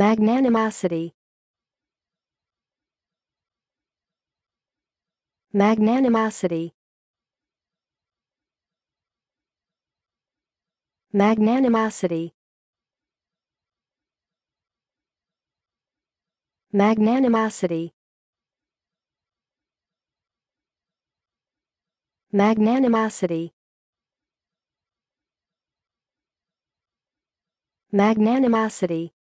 Magnanimosity. Magnanimosity. Magnanimosity. Magnanimosity. Magnanimosity. Magnanimosity.